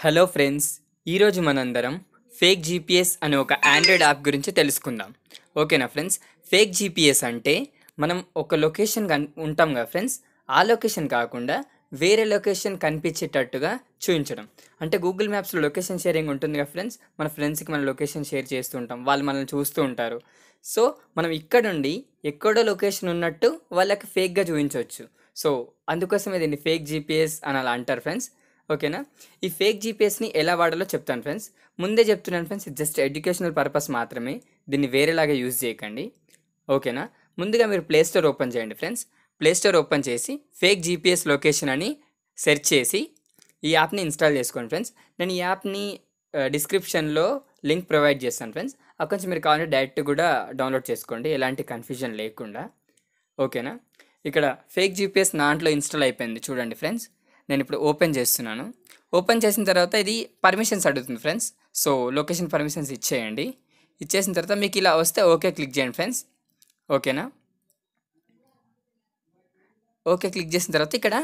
hello friends ఈరోజు మనందరం fake GPS అనే ఒక ఆండ్రాయిడ్ యాప్ గురించి తెలుసుకుందాం ఓకేనా ఫ్రెండ్స్ ఫేక్ జీపీఎస్ అంటే మనం ఒక లొకేషన్ కన్ ఉంటాం కదా ఫ్రెండ్స్ ఆ లొకేషన్ కాకుండా వేరే లొకేషన్ కనిపించేటట్టుగా చూపించడం అంటే గూగుల్ మ్యాప్స్లో లొకేషన్ షేరింగ్ ఉంటుంది కదా ఫ్రెండ్స్ మన ఫ్రెండ్స్కి మన లొకేషన్ షేర్ చేస్తూ ఉంటాం వాళ్ళు మనల్ని చూస్తూ ఉంటారు సో మనం ఇక్కడుండి ఎక్కడో లొకేషన్ ఉన్నట్టు వాళ్ళకి ఫేక్గా చూపించవచ్చు సో అందుకోసమే దీన్ని ఫేక్ జీపీఎస్ అని అలా అంటారు ఫ్రెండ్స్ ఓకేనా ఈ ఫేక్ జీపీఎస్ని ఎలా వాడాలో చెప్తాను ఫ్రెండ్స్ ముందే చెప్తున్నాను ఫ్రెండ్స్ జస్ట్ ఎడ్యుకేషనల్ పర్పస్ మాత్రమే దీన్ని వేరేలాగా యూజ్ చేయకండి ఓకేనా ముందుగా మీరు ప్లేస్టోర్ ఓపెన్ చేయండి ఫ్రెండ్స్ ప్లేస్టోర్ ఓపెన్ చేసి ఫేక్ జీపీఎస్ లొకేషన్ అని సెర్చ్ చేసి ఈ యాప్ని ఇన్స్టాల్ చేసుకోండి ఫ్రెండ్స్ నేను ఈ యాప్ని డిస్క్రిప్షన్లో లింక్ ప్రొవైడ్ చేస్తాను ఫ్రెండ్స్ అక్కడి నుంచి మీరు కావాలంటే డైరెక్ట్ కూడా డౌన్లోడ్ చేసుకోండి ఎలాంటి కన్ఫ్యూజన్ లేకుండా ఓకేనా ఇక్కడ ఫేక్ జీపీఎస్ నాంట్లో ఇన్స్టాల్ అయిపోయింది చూడండి ఫ్రెండ్స్ నేను ఇప్పుడు ఓపెన్ చేస్తున్నాను ఓపెన్ చేసిన తర్వాత ఇది పర్మిషన్స్ అడుగుతుంది ఫ్రెండ్స్ సో లొకేషన్ పర్మిషన్స్ ఇచ్చేయండి ఇచ్చేసిన తర్వాత మీకు ఇలా వస్తే ఓకే క్లిక్ చేయండి ఫ్రెండ్స్ ఓకేనా ఓకే క్లిక్ చేసిన తర్వాత ఇక్కడ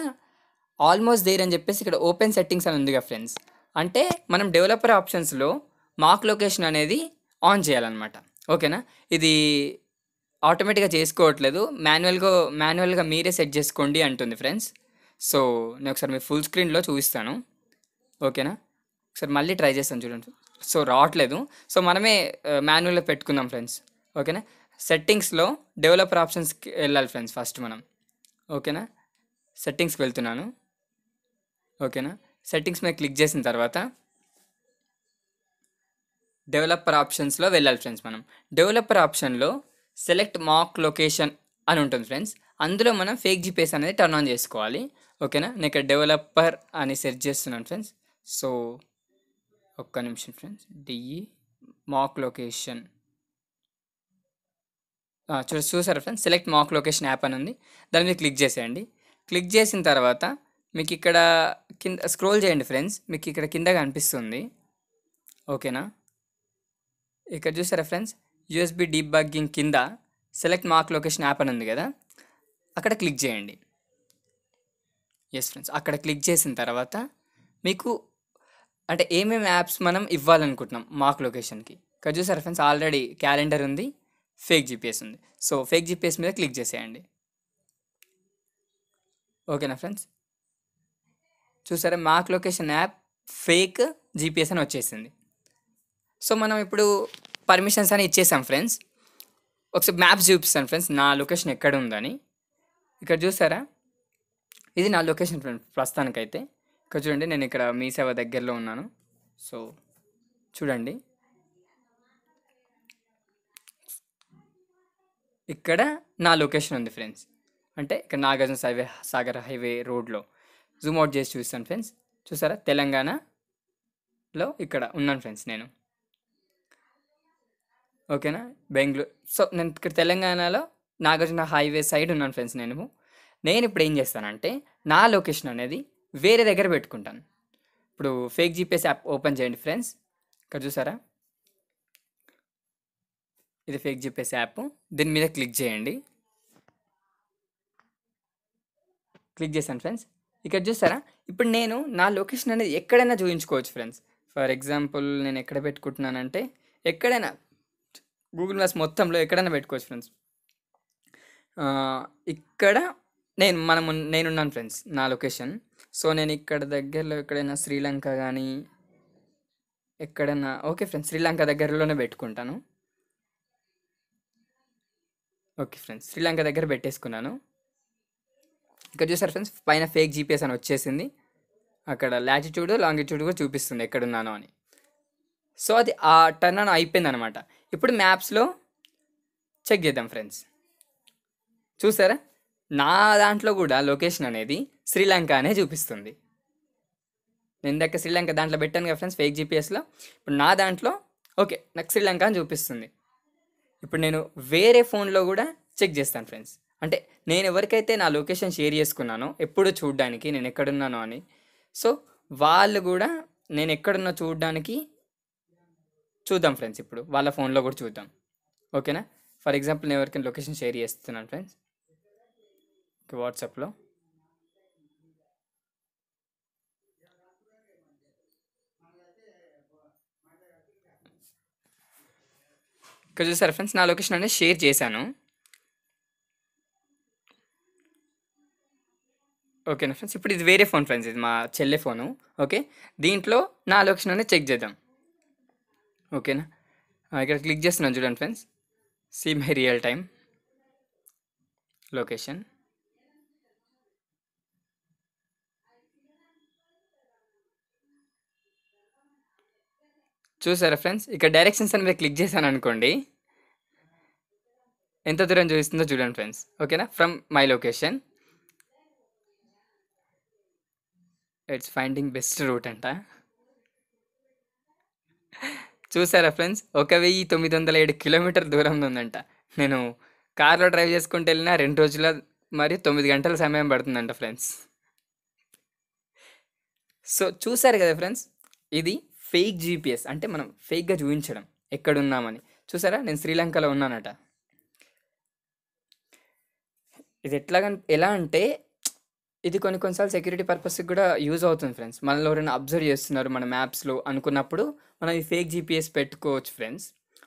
ఆల్మోస్ట్ దేర్ అని చెప్పేసి ఇక్కడ ఓపెన్ సెట్టింగ్స్ అని ఉందిగా ఫ్రెండ్స్ అంటే మనం డెవలపర్ ఆప్షన్స్లో మాక్ లొకేషన్ అనేది ఆన్ చేయాలన్నమాట ఓకేనా ఇది ఆటోమేటిక్గా చేసుకోవట్లేదు మాన్యువల్గా మాన్యువల్గా మీరే సెట్ చేసుకోండి అంటుంది ఫ్రెండ్స్ సో నేను ఒకసారి మీరు ఫుల్ స్క్రీన్లో చూపిస్తాను ఓకేనా ఒకసారి మళ్ళీ ట్రై చేస్తాను చూడండి సో రావట్లేదు సో మనమే మాన్యువల్లో uh, పెట్టుకుందాం ఫ్రెండ్స్ ఓకేనా సెట్టింగ్స్లో డెవలపర్ ఆప్షన్స్కి వెళ్ళాలి ఫ్రెండ్స్ ఫస్ట్ మనం ఓకేనా సెట్టింగ్స్కి వెళ్తున్నాను ఓకేనా సెట్టింగ్స్ మీద క్లిక్ చేసిన తర్వాత డెవలపర్ ఆప్షన్స్లో వెళ్ళాలి ఫ్రెండ్స్ మనం డెవలపర్ ఆప్షన్లో సెలెక్ట్ మాక్ లొకేషన్ అని ఉంటుంది ఫ్రెండ్స్ అందులో మనం ఫేక్ జీపీఎస్ అనేది టర్న్ ఆన్ చేసుకోవాలి ఓకేనా నేను ఇక్కడ డెవలపర్ అని సెర్చ్ చేస్తున్నాను ఫ్రెండ్స్ సో ఒక్క నిమిషం ఫ్రెండ్స్ డిఈ మాక్ లొకేషన్ చూ చూసారా friends select mock location app అని ఉంది దాని మీద క్లిక్ చేసేయండి క్లిక్ చేసిన తర్వాత మీకు ఇక్కడ కింద స్క్రోల్ చేయండి ఫ్రెండ్స్ మీకు ఇక్కడ కింద కనిపిస్తుంది ఓకేనా ఇక్కడ చూసారా ఫ్రెండ్స్ యూఎస్బి డీప్ బగ్గింగ్ కింద సెలెక్ట్ మాక్ లొకేషన్ యాప్ అని ఉంది కదా అక్కడ క్లిక్ చేయండి ఎస్ ఫ్రెండ్స్ అక్కడ క్లిక్ చేసిన తర్వాత మీకు అంటే ఏమేమి యాప్స్ మనం ఇవ్వాలనుకుంటున్నాం మాక్ లొకేషన్కి ఇక్కడ చూసారు ఫ్రెండ్స్ ఆల్రెడీ క్యాలెండర్ ఉంది ఫేక్ జీపీఎస్ ఉంది సో ఫేక్ జీపీఎస్ మీద క్లిక్ చేసేయండి ఓకేనా ఫ్రెండ్స్ చూసారా mock location app fake GPS అని వచ్చేసింది సో మనం ఇప్పుడు పర్మిషన్స్ అని ఇచ్చేసాం ఫ్రెండ్స్ ఒకసారి మ్యాప్స్ చూపిస్తాను ఫ్రెండ్స్ నా లొకేషన్ ఎక్కడ ఉందని ఇక్కడ చూసారా ఇది నా లొకేషన్ ఫ్రెండ్ ప్రస్తుతానికైతే ఇక్కడ చూడండి నేను ఇక్కడ మీ సేవ దగ్గరలో ఉన్నాను సో చూడండి ఇక్కడ నా లొకేషన్ ఉంది ఫ్రెండ్స్ అంటే ఇక్కడ నాగార్జున హైవే సాగర్ హైవే రోడ్లో జూమ్ అవుట్ చేసి చూస్తాను ఫ్రెండ్స్ చూసారా తెలంగాణలో ఇక్కడ ఉన్నాను ఫ్రెండ్స్ నేను ఓకేనా బెంగళూరు సో నేను ఇక్కడ తెలంగాణలో నాగార్జున హైవే సైడ్ ఉన్నాను ఫ్రెండ్స్ నేను నేను ఇప్పుడు ఏం చేస్తానంటే నా లొకేషన్ అనేది వేరే దగ్గర పెట్టుకుంటాను ఇప్పుడు ఫేక్ జీపీఎస్ యాప్ ఓపెన్ చేయండి ఫ్రెండ్స్ ఇక్కడ చూసారా ఇది ఫేక్ జీపీఎస్ యాప్ దీని మీద క్లిక్ చేయండి క్లిక్ చేశాను ఫ్రెండ్స్ ఇక్కడ చూస్తారా ఇప్పుడు నేను నా లొకేషన్ అనేది ఎక్కడైనా చూపించుకోవచ్చు ఫ్రెండ్స్ ఫర్ ఎగ్జాంపుల్ నేను ఎక్కడ పెట్టుకుంటున్నానంటే ఎక్కడైనా గూగుల్ మ్యాప్స్ మొత్తంలో ఎక్కడైనా పెట్టుకోవచ్చు ఫ్రెండ్స్ ఇక్కడ నేను మనము నేనున్నాను ఫ్రెండ్స్ నా లొకేషన్ సో నేను ఇక్కడ దగ్గరలో ఎక్కడైనా శ్రీలంక కానీ ఎక్కడైనా ఓకే ఫ్రెండ్స్ శ్రీలంక దగ్గరలోనే పెట్టుకుంటాను ఓకే ఫ్రెండ్స్ శ్రీలంక దగ్గర పెట్టేసుకున్నాను ఇక్కడ చూసారు ఫ్రెండ్స్ పైన ఫేక్ జీపీఎస్ అని వచ్చేసింది అక్కడ లాటిట్యూడ్ లాంగిట్యూడ్ కూడా చూపిస్తుంది ఎక్కడున్నాను అని సో అది ఆ టర్న్ అయిపోయింది అనమాట ఇప్పుడు మ్యాప్స్లో చెక్ చేద్దాం ఫ్రెండ్స్ చూసారా నా దాంట్లో కూడా లొకేషన్ అనేది శ్రీలంక అనే చూపిస్తుంది నేను దక్క శ్రీలంక దాంట్లో పెట్టాను కదా ఫ్రెండ్స్ ఫేక్ జీపీఎస్లో ఇప్పుడు నా దాంట్లో ఓకే నాకు శ్రీలంక అని చూపిస్తుంది ఇప్పుడు నేను వేరే ఫోన్లో కూడా చెక్ చేస్తాను ఫ్రెండ్స్ అంటే నేను ఎవరికైతే నా లొకేషన్ షేర్ చేసుకున్నానో ఎప్పుడు చూడడానికి నేను ఎక్కడున్నానో అని సో వాళ్ళు కూడా నేను ఎక్కడున్నా చూడడానికి చూద్దాం ఫ్రెండ్స్ ఇప్పుడు వాళ్ళ ఫోన్లో కూడా చూద్దాం ఓకేనా ఫర్ ఎగ్జాంపుల్ నేను ఎవరికైనా లొకేషన్ షేర్ చేస్తున్నాను ఫ్రెండ్స్ వాట్సాప్లో ఇక్కడ చూసారు ఫ్రెండ్స్ నా లొకేషన్ అనేది షేర్ చేశాను ఓకేనా ఫ్రెండ్స్ ఇప్పుడు ఇది వేరే ఫోన్ ఫ్రెండ్స్ ఇది మా చెల్లె ఫోను ఓకే దీంట్లో నా లొకేషన్ అనేది చెక్ చేద్దాం ఓకేనా ఇక్కడ క్లిక్ చేస్తున్నాను చూడండి friends see my real time location చూసారా ఫ్రెండ్స్ ఇక్కడ డైరెక్షన్స్ అనేది క్లిక్ చేశాను అనుకోండి ఎంత దూరం చూపిస్తుందో చూడండి ఫ్రెండ్స్ ఓకేనా from my location it's finding best route అంట చూసారా ఫ్రెండ్స్ ఒక వెయ్యి తొమ్మిది వందల ఏడు కిలోమీటర్ దూరంలో ఉందంట నేను కార్లో డ్రైవ్ చేసుకుంటూ వెళ్ళినా రెండు రోజుల మరియు తొమ్మిది గంటల సమయం పడుతుందంట ఫ్రెండ్స్ సో చూసారు కదా ఫ్రెండ్స్ ఇది ఫేక్ జీపీఎస్ అంటే మనం ఫేక్గా చూపించడం ఎక్కడున్నామని చూసారా నేను శ్రీలంకలో ఉన్నానట ఇది ఎట్లా ఎలా అంటే ఇది కొన్ని కొన్నిసార్లు సెక్యూరిటీ పర్పస్కి కూడా యూజ్ అవుతుంది ఫ్రెండ్స్ మనలో ఎవరైనా అబ్జర్వ్ చేస్తున్నారు మన మ్యాప్స్లో అనుకున్నప్పుడు మనం ఈ ఫేక్ జీపీఎస్ పెట్టుకోవచ్చు ఫ్రెండ్స్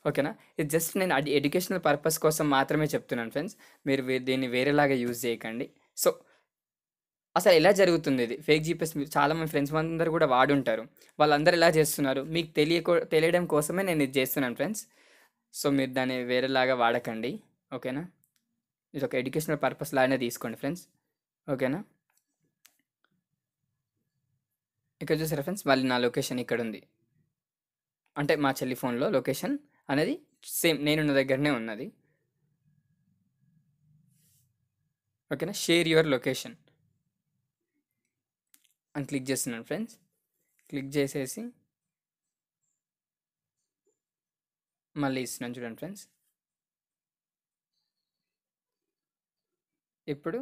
ఓకేనా ఇది జస్ట్ నేను ఎడ్యుకేషనల్ పర్పస్ కోసం మాత్రమే చెప్తున్నాను ఫ్రెండ్స్ మీరు దీన్ని వేరేలాగా యూజ్ చేయకండి సో అసలు ఎలా జరుగుతుంది ఇది ఫేక్ జీపీఎస్ చాలా మంది ఫ్రెండ్స్ అందరూ కూడా వాడుంటారు వాళ్ళందరూ ఎలా చేస్తున్నారు మీకు తెలియక తెలియడం కోసమే నేను ఇది చేస్తున్నాను ఫ్రెండ్స్ సో మీరు దాన్ని వేరేలాగా వాడకండి ఓకేనా ఇది ఒక ఎడ్యుకేషనల్ పర్పస్ లాగానే తీసుకోండి ఫ్రెండ్స్ ఓకేనా ఇక్కడ చూసారా ఫ్రెండ్స్ మళ్ళీ నా లొకేషన్ ఇక్కడ ఉంది అంటే మా చెల్లి ఫోన్లో లొకేషన్ అనేది సేమ్ నేనున్న దగ్గరనే ఉన్నది ఓకేనా షేర్ యువర్ లొకేషన్ అని క్లిక్ చేస్తున్నాను ఫ్రెండ్స్ క్లిక్ చేసేసి మళ్ళీ ఇస్తున్నాను చూడండి ఫ్రెండ్స్ ఇప్పుడు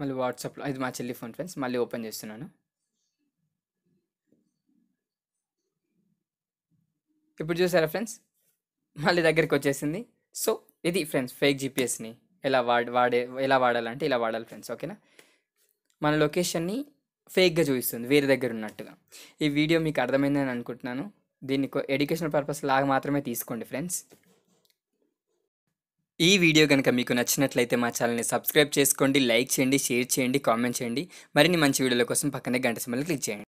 మళ్ళీ వాట్సాప్లో ఇది మా చెల్లి ఫోన్ ఫ్రెండ్స్ మళ్ళీ ఓపెన్ చేస్తున్నాను ఇప్పుడు చూసారా ఫ్రెండ్స్ మళ్ళీ దగ్గరికి వచ్చేసింది సో ఇది ఫ్రెండ్స్ ఫేక్ జీపీఎస్ని ఎలా వాడ వాడే ఎలా వాడాలంటే ఇలా వాడాలి ఫ్రెండ్స్ ఓకేనా మన లొకేషన్ని ఫేక్గా చూపిస్తుంది వేరే దగ్గర ఉన్నట్టుగా ఈ వీడియో మీకు అర్థమైందని అనుకుంటున్నాను దీన్ని ఎడ్యుకేషనల్ పర్పస్ లాగా మాత్రమే తీసుకోండి ఫ్రెండ్స్ ఈ వీడియో కనుక మీకు నచ్చినట్లయితే మా ఛానల్ని సబ్స్క్రైబ్ చేసుకోండి లైక్ చేయండి షేర్ చేయండి కామెంట్ చేయండి మరిన్ని మంచి వీడియోల కోసం పక్కనే గంట సమయంలో క్లిక్ చేయండి